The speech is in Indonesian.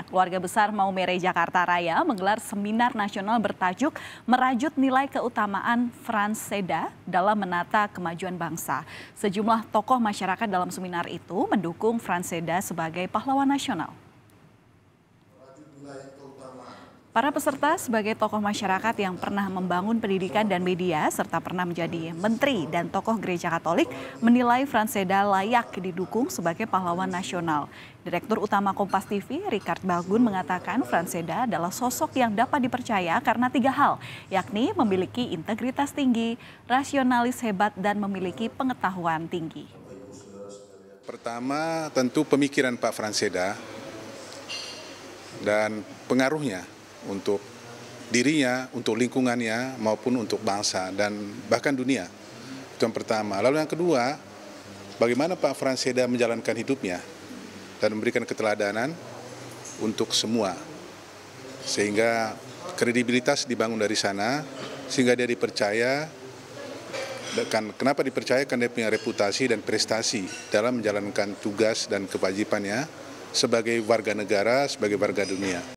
Nah, keluarga besar Maumere Jakarta Raya menggelar seminar nasional bertajuk Merajut Nilai Keutamaan Frans Seda dalam Menata Kemajuan Bangsa. Sejumlah tokoh masyarakat dalam seminar itu mendukung Frans Seda sebagai pahlawan nasional. Para peserta sebagai tokoh masyarakat yang pernah membangun pendidikan dan media serta pernah menjadi menteri dan tokoh gereja Katolik menilai Franseda layak didukung sebagai pahlawan nasional. Direktur Utama Kompas TV, Richard Bagun mengatakan Franseda adalah sosok yang dapat dipercaya karena tiga hal, yakni memiliki integritas tinggi, rasionalis hebat dan memiliki pengetahuan tinggi. Pertama tentu pemikiran Pak Franseda dan pengaruhnya untuk dirinya, untuk lingkungannya, maupun untuk bangsa dan bahkan dunia. Itu yang pertama. Lalu yang kedua, bagaimana Pak Franseda menjalankan hidupnya dan memberikan keteladanan untuk semua. Sehingga kredibilitas dibangun dari sana, sehingga dia dipercaya, kan, kenapa dipercaya? Karena dia punya reputasi dan prestasi dalam menjalankan tugas dan kewajibannya sebagai warga negara, sebagai warga dunia.